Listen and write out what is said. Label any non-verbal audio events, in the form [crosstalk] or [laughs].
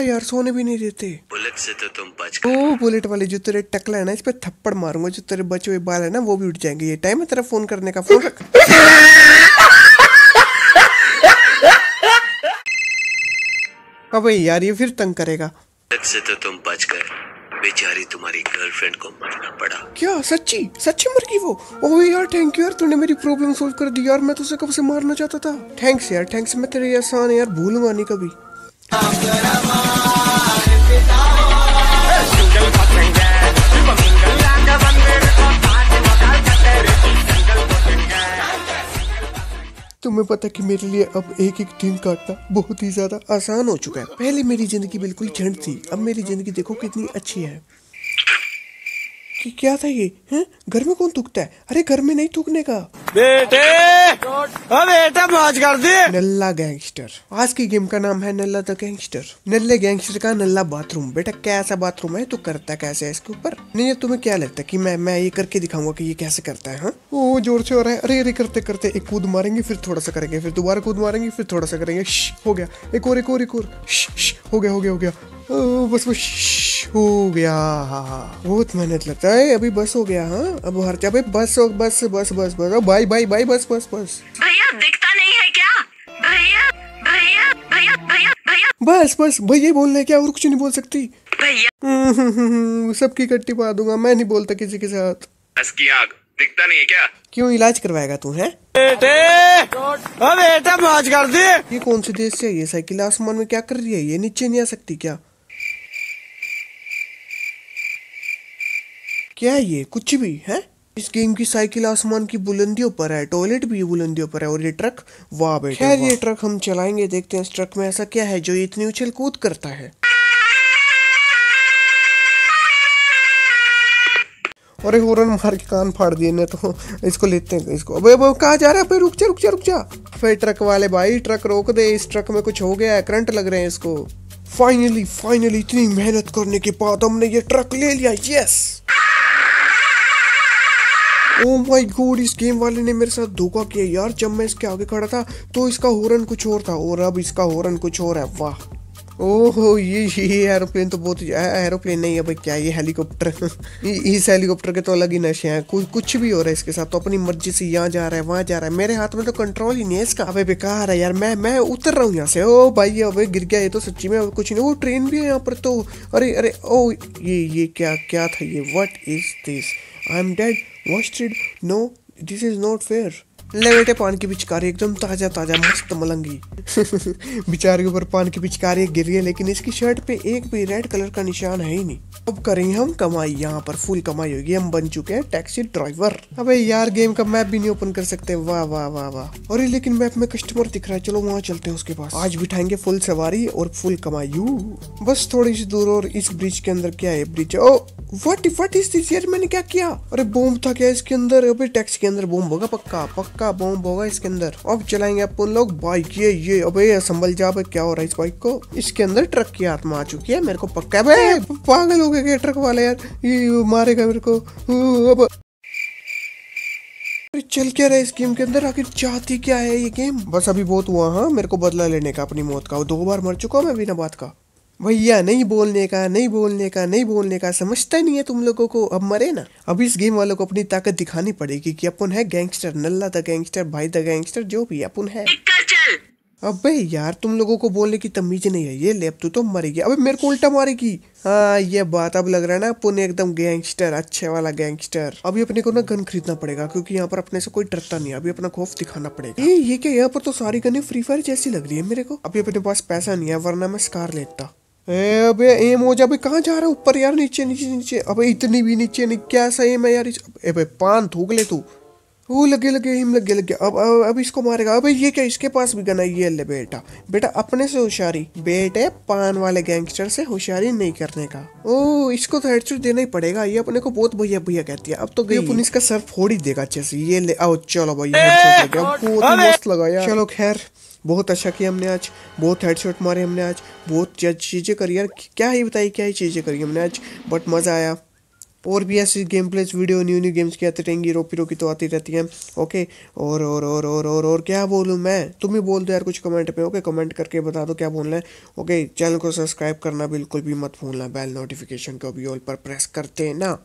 क्या यार सोने भी नहीं देते बुलेट से तो तुम बच ओ बुलेट वाले जो तेरे टकला है ना इस पे थप्पड़ मारूंगा जो तेरे बचे हुए बाल है ना वो भी उठ जाएंगे ये टाइम है तेरा फोन करने का फोन अबे यार ये फिर तंग करेगा से तो तुम बच गए बेचारी तुम्हारी गर्लफ्रेंड को मरना पड़ा क्या सच्ची सच्ची मर गई वो ओह यार थैंक यू यार तूने मेरी प्रॉब्लम सॉल्व कर दी यार मैं तो उसे कब से मारना चाहता था थैंक्स यार थैंक्स मैं तेरे एहसान यार भूलूंगा नहीं कभी तुम्हें पता कि मेरे लिए अब एक एक दिन काटना बहुत ही ज्यादा आसान हो चुका है पहले मेरी जिंदगी बिल्कुल झंड थी अब मेरी जिंदगी देखो कितनी अच्छी है कि क्या था ये है? घर में कौन थूकता है अरे घर में नहीं थूकने का बेटे बेटा मौज कर दे नल्ला गैंगस्टर आज की गेम का नाम है नल्ला द गैंगस्टर नल्ले गैंगस्टर का नल्ला बाथरूम बेटा कैसा बाथरूम है तू करता कैसे है इसके ऊपर नहीं तुम्हें क्या लगता है कि मैं मैं ये करके दिखाऊंगा कि ये कैसे करता है हा? ओ जोर से हो रहा है अरे अरे करते करते एक कूद मारेंगे फिर थोड़ा सा करेंगे फिर दोबारा कूद मारेंगे फिर थोड़ा सा करेंगे हो गया एक और एक और एक और हो गया हो गया हो गया बस बस हो गया बहुत मेहनत लगता है अभी बस हो गया हाँ अब हर क्या भाई बस हो बस बस बस बस बाई बाई बाई बस बस बस भैया दिखता नहीं है क्या भैया भैया भैया भैया बस बस भैया बोलना है क्या और कुछ नहीं बोल सकती भैया हम्म, सबकी कट्टी पा दूंगा मैं नहीं बोलता किसी के साथ बस की आग दिखता नहीं है क्या क्यों इलाज करवाएगा तू है बेटे बेटा माज कर दे ये कौन से देश से ये साइकिल आसमान में क्या कर रही है ये नीचे नहीं आ सकती क्या क्या है ये कुछ भी है इस गेम की साइकिल आसमान की बुलंदियों पर है टॉयलेट भी बुलंदियों पर है और ये ट्रक वाह बेटा खैर ये ट्रक हम चलाएंगे देखते हैं इस ट्रक में ऐसा क्या है जो इतनी उछल कूद करता है अरे हॉर्न मार के कान फाड़ दिए ने तो इसको लेते हैं इसको अबे अब कहा जा रहा है रुक जा रुक जा रुक जा फिर ट्रक वाले भाई ट्रक रोक दे इस ट्रक में कुछ हो गया है करंट लग रहे हैं इसको फाइनली फाइनली इतनी मेहनत करने के बाद हमने ये ट्रक ले लिया यस ओ माय गॉड इस गेम वाले ने मेरे साथ धोखा किया यार जब मैं इसके आगे खड़ा था तो इसका हॉर्न कुछ और था और अब इसका हॉर्न कुछ और है वाह ओहो ये ये एरोप्लेन तो बहुत एरोप्लेन नहीं है भाई क्या ये हेलीकॉप्टर [laughs] इस हेलीकॉप्टर के तो अलग ही नशे हैं कुछ कुछ भी हो रहा है इसके साथ तो अपनी मर्जी से यहाँ जा रहा है वहाँ जा रहा है मेरे हाथ में तो कंट्रोल ही नहीं है इसका अबे बेकार है यार मैं मैं उतर रहा हूँ यहाँ से ओ भाई अबे गिर गया ये तो सच्ची में कुछ नहीं वो ट्रेन भी है यहाँ पर तो अरे अरे ओ ये ये क्या क्या था ये what is this I am dead वॉस्ट्रीड no this is not fair लेवेटे पान की पिचकारी एकदम ताजा ताजा मस्त मलंगी बिचारे ऊपर पान की पिचकारी गिर गई लेकिन इसकी शर्ट पे एक भी रेड कलर का निशान है ही नहीं अब करेंगे हम कमाई यहाँ पर फुल कमाई होगी हम बन चुके हैं टैक्सी ड्राइवर अबे यार गेम का मैप भी नहीं ओपन कर सकते वाह वाह वाह वाह अरे लेकिन मैप में कस्टमर दिख रहा है चलो वहाँ चलते हैं उसके पास आज बिठाएंगे फुल सवारी और फुल कमाई बस थोड़ी सी दूर और इस ब्रिज के अंदर क्या है bridge oh what what is this यार मैंने क्या किया अरे बॉम्ब था क्या इसके अंदर अभी टैक्स के अंदर बॉम्ब होगा पक्का पक्का बॉम्ब होगा इसके अंदर अब चलाएंगे अपन लोग बाइक ये ये अबे संभल जा अबे क्या हो रहा है इस बाइक को इसके अंदर ट्रक की आत्मा आ चुकी है मेरे को पक्का अबे पागल हो गए क्या ट्रक वाले यार ये मारेगा मेरे को अब चल क्या रहा है इस गेम के अंदर आखिर चाहती क्या है ये गेम बस अभी बहुत हुआ हाँ मेरे को बदला लेने का अपनी मौत का दो बार मर चुका हूँ मैं बिना बात का भैया नहीं बोलने का नहीं बोलने का नहीं बोलने का समझता नहीं है तुम लोगों को अब मरे ना अब इस गेम वालों को अपनी ताकत दिखानी पड़ेगी कि अपन है गैंगस्टर नल्ला द गैंगस्टर भाई द गैंगस्टर जो भी अपन है अबे यार तुम लोगों को बोलने की तमीज नहीं है ये लेप तू तो मरेगी अबे मेरे को उल्टा मारेगी हाँ ये बात अब लग रहा है ना अपन एकदम गैंगस्टर अच्छे वाला गैंगस्टर अभी अपने को ना गन खरीदना पड़ेगा क्योंकि यहाँ पर अपने से कोई डरता नहीं है अभी अपना खौफ दिखाना पड़ेगा ये ये क्या यहाँ पर तो सारी गने फ्री फायर जैसी लग रही है मेरे को अभी अपने पास पैसा नहीं है वरना मैं स्कार लेता अबे एम हो जा अबे कहाँ जा रहा है ऊपर यार नीचे नीचे नीचे अबे इतनी भी नीचे नहीं क्या ऐसा एम है यार अबे पान थूक ले तू वो लगे लगे हिम लगे लगे अब अब, अब इसको मारेगा अबे ये क्या इसके पास भी गना ये ले बेटा बेटा अपने से होशियारी बेटे पान वाले गैंगस्टर से होशियारी नहीं करने का ओ इसको तो हेडशॉट देना ही पड़ेगा ये अपने को बहुत भैया भैया कहती है अब तो गई पुलिस का सर फोड़ ही देगा अच्छे से ये ले आओ चलो भैया बहुत मस्त लगा यार चलो खैर बहुत अच्छा किया हमने आज बहुत हेडशॉट मारे हमने आज बहुत चीज़ें करी यार क्या ही बताई क्या ही चीज़ें करी हमने आज बट मज़ा आया और भी ऐसी game plays video new new games की आती रहेंगी रोपी रोकी तो आती रहती हैं ओके और और और और और और क्या बोलूँ मैं तुम ही बोल दो यार कुछ कमेंट पे ओके कमेंट करके बता दो क्या बोलना है ओके चैनल को सब्सक्राइब करना बिल्कुल भी मत भूलना बेल नोटिफिकेशन को भी ऑल पर प्रेस करते ना